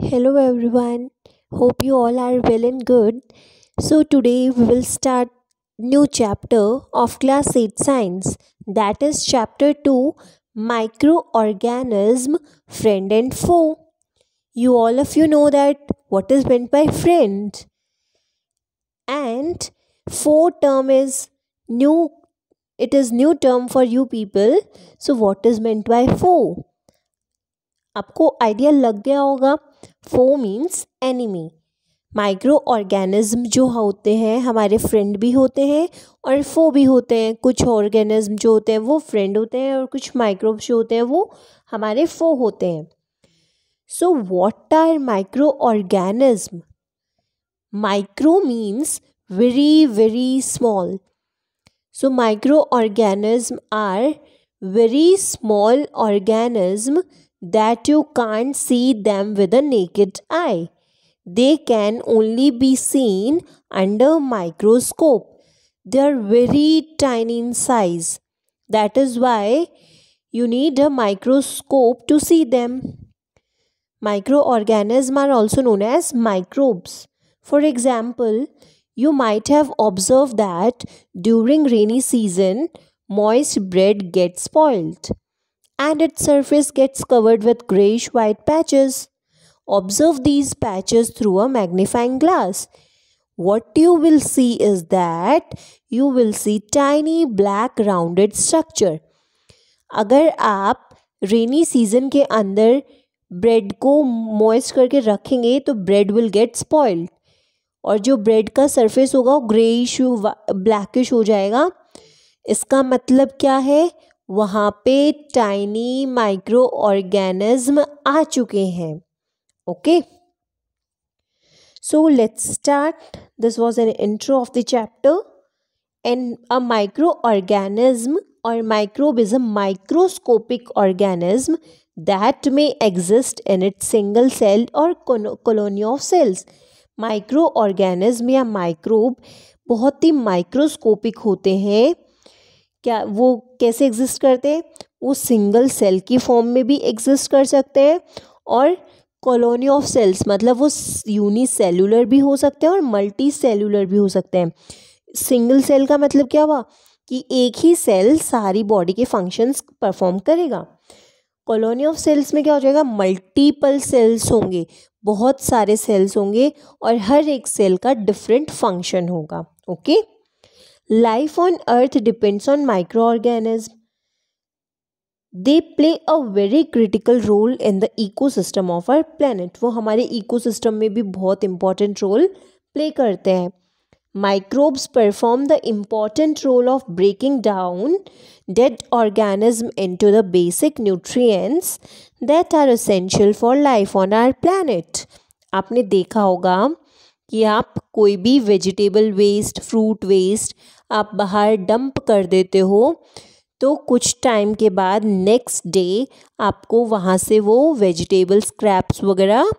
Hello everyone. Hope you all are well and good. So today we will start new chapter of class 8 science that is chapter 2 microorganism friend and foe. You all of you know that what is meant by friend and foe term is new it is new term for you people so what is meant by foe आपको idea लग गया होगा foe means enemy microorganism जो होते हैं हमारे friend भी होते हैं और फो भी होते हैं कुछ ऑर्गेनिज्म जो होते हैं वो फ्रेंड होते हैं और कुछ माइक्रोब्स जो होते हैं वो हमारे फो होते हैं so what are microorganism micro means very very small so microorganism are very small organism that you can't see them with a naked eye. They can only be seen under microscope. They are very tiny in size. That is why you need a microscope to see them. Microorganisms are also known as microbes. For example, you might have observed that during rainy season, moist bread gets spoiled. and its surface gets covered with grayish white patches. Observe these patches through a magnifying glass. What you will see is that you will see tiny black rounded structure. अगर आप rainy season के अंदर bread को moist करके रखेंगे तो bread will get spoiled और जो ब्रेड का सरफेस होगा वो ग्रेइश ब्लैकिश हो जाएगा इसका मतलब क्या है वहाँ पे टाइनी माइक्रो ऑर्गेनिज्म आ चुके हैं okay so let's start this was an intro of the chapter and a microorganism और microbes microscopic organism that organism that in it single cell और colony of cells microorganism या microbe बहुत ही microscopic होते हैं क्या वो कैसे एग्जिस्ट करते हैं वो सिंगल सेल की फॉर्म में भी एग्जिस्ट कर सकते हैं और कॉलोनी ऑफ सेल्स मतलब वो यूनिसेलुलर भी हो सकते हैं और मल्टी सेलुलर भी हो सकते हैं सिंगल सेल का मतलब क्या हुआ कि एक ही सेल सारी बॉडी के फंक्शंस परफॉर्म करेगा कॉलोनी ऑफ सेल्स में क्या हो जाएगा मल्टीपल सेल्स होंगे बहुत सारे सेल्स होंगे और हर एक सेल का डिफरेंट फंक्शन होगा okay life on earth depends on microorganism they play a very critical role in the ecosystem of our planet वो हमारे इको सिस्टम में भी बहुत इम्पॉर्टेंट रोल प्ले करते हैं microbes perform the important role of breaking down dead organism into the basic nutrients that are essential for life on our planet आपने देखा होगा कि आप कोई भी वेजिटेबल वेस्ट फ्रूट वेस्ट आप बाहर डंप कर देते हो तो कुछ टाइम के बाद नेक्स्ट डे आपको वहाँ से वो वेजिटेबल स्क्रैप्स वगैरह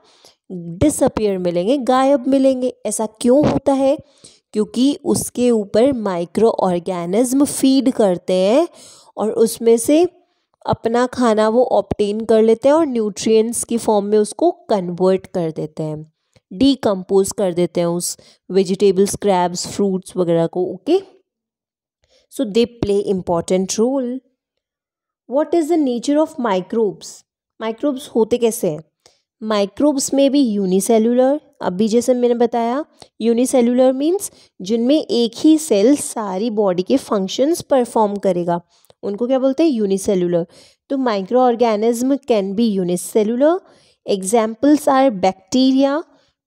डिसअपियर मिलेंगे गायब मिलेंगे ऐसा क्यों होता है क्योंकि उसके ऊपर माइक्रो ऑर्गेनिज्म फीड करते हैं और उसमें से अपना खाना वो ऑप्टेन कर लेते हैं और न्यूट्रिएंट्स की फॉर्म में उसको कन्वर्ट कर देते हैं डीकम्पोज कर देते हैं उस वेजिटेबल्स क्रैब्स फ्रूट्स वगैरह को okay so they play important role what is the nature of microbes microbes होते कैसे हैं माइक्रोब्स में भी यूनिसेलुलर अभी जैसे मैंने बताया यूनिसेलुलर मीन्स जिनमें एक ही सेल सारी बॉडी के फंक्शंस परफॉर्म करेगा उनको क्या बोलते हैं यूनिसेलुलर तो microorganism can be unicellular examples are bacteria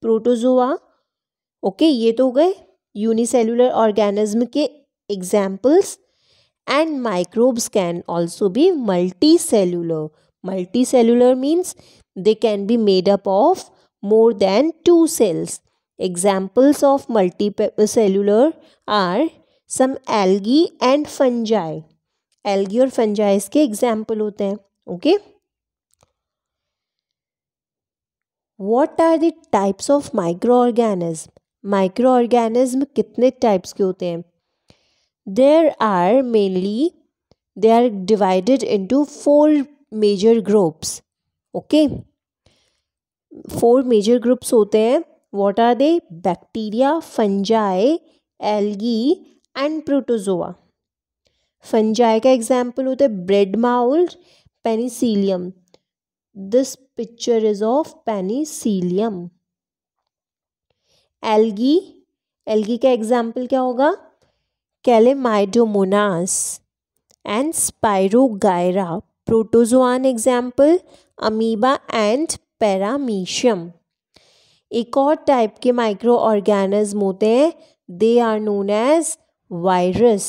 protozoa okay ये तो हो गए यूनिसेलुलर ऑर्गेनिज्म के examples and microbes can also भी multicellular multicellular means they can be made up of than two cells examples of multicellular are some algae and fungi algae और fungi के example होते हैं okay okay? What are the types of microorganism microorganism कितने types के होते हैं there are mainly they are divided into four major groups okay four major groups होते हैं what are they bacteria fungi algae and protozoa fungi का example होता है bread mould penicillium this picture is of penicillium algae algae का example क्या होगा chlamydomonas and spirogyra protozoan example amoeba and paramecium एक और टाइप के माइक्रो ऑर्गेनिज्म होते हैं they are known as virus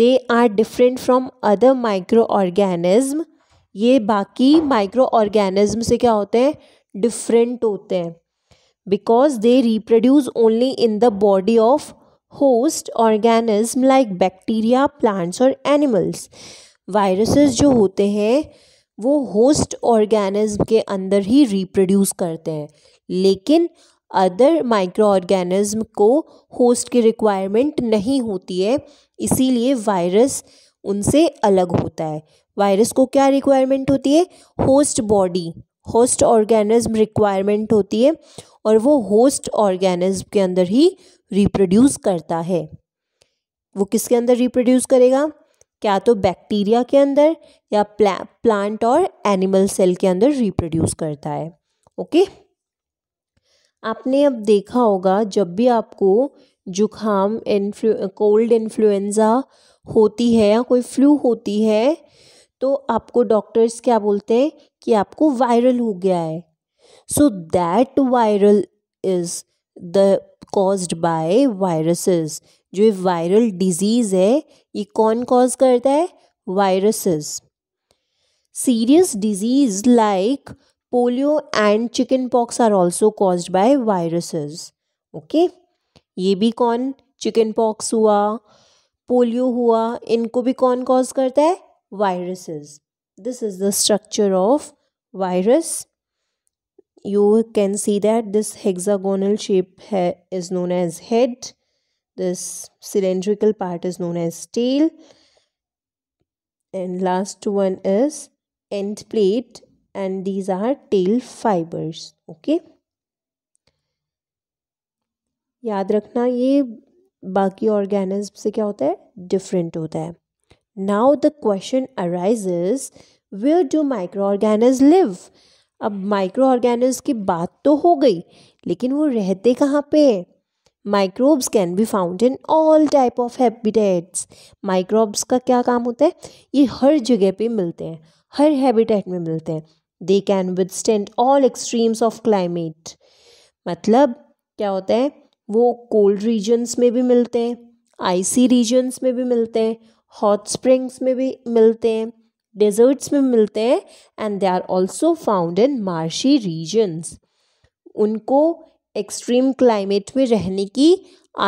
they are different from other microorganism ये बाकी माइक्रो ऑर्गेनिज्म से क्या होते हैं डिफरेंट होते हैं because they reproduce only in the body of host organism like bacteria plants और एनिमल्स वायरसेस जो होते हैं वो होस्ट ऑर्गेनिज्म के अंदर ही रिप्रोड्यूस करते हैं लेकिन अदर माइक्रो ऑर्गेनिज्म को होस्ट की रिक्वायरमेंट नहीं होती है इसीलिए वायरस उनसे अलग होता है वायरस को क्या रिक्वायरमेंट होती है host body host organism requirement होती है और वो होस्ट ऑर्गेनिज्म के अंदर ही रिप्रोड्यूस करता है वो किसके अंदर रिप्रोड्यूस करेगा क्या तो बैक्टीरिया के अंदर या प्ला, प्लांट और एनिमल सेल के अंदर रिप्रोड्यूस करता है ओके आपने अब देखा होगा जब भी आपको जुखाम इन्फ्लू कोल्ड इन्फ्लुएंज़ा होती है या कोई फ्लू होती है तो आपको डॉक्टर्स क्या बोलते हैं कि आपको वायरल हो गया है so that viral is the caused by viruses जो वायरल डिजीज़ है ये कौन कॉज करता है viruses serious disease like polio and chickenpox are also caused by viruses okay ये भी कौन चिकन पॉक्स हुआ पोलियो हुआ इनको भी कौन कॉज करता है viruses this is the structure of virus you can see that this hexagonal shape है is known as head this cylindrical part is known as steel and last one is end plate and these are tail fibres okay याद रखना ये बाकी organism से क्या होता है different होता है now the question arises where do microorganism live अब माइक्रो ऑर्गेनिज की बात तो हो गई लेकिन वो रहते कहाँ पे है microbes can be found in all type of habitats microbes का क्या काम होता है ये हर जगह पे मिलते हैं हर हैबिटेट में मिलते हैं they can withstand all extremes of climate मतलब क्या होता है वो कोल्ड रीजन्स में भी मिलते हैं आइसी रीजन्स में भी मिलते हैं हॉट स्प्रिंग्स में भी मिलते हैं डेजर्ट्स में मिलते हैं and they are also found in marshy regions उनको एक्सट्रीम क्लाइमेट में रहने की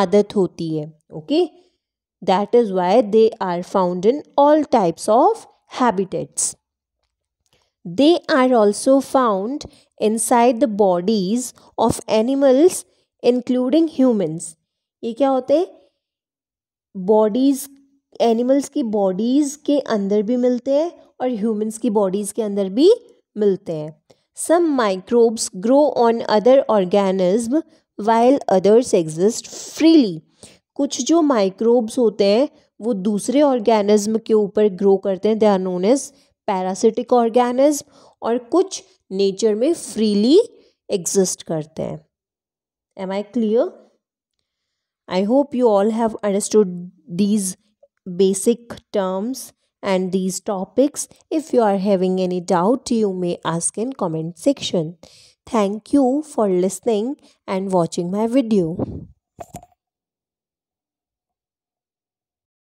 आदत होती है okay that is why they are found in all types of habitats they are also found inside the bodies of animals including humans ये क्या होते हैं बॉडीज़ एनिमल्स की बॉडीज़ के अंदर भी मिलते हैं और ह्यूमन्स की बॉडीज़ के अंदर भी मिलते हैं some microbes grow on other organism while others exist freely कुछ जो माइक्रोब्स होते हैं वो दूसरे ऑर्गेनिज्म के ऊपर ग्रो करते हैं they are known as parasitic organism और कुछ नेचर में फ्रीली एग्जिस्ट करते हैं Am I clear? I hope you all have understood these basic terms and these topics. If you are having any doubt, you may ask in comment section. Thank you for listening and watching my video.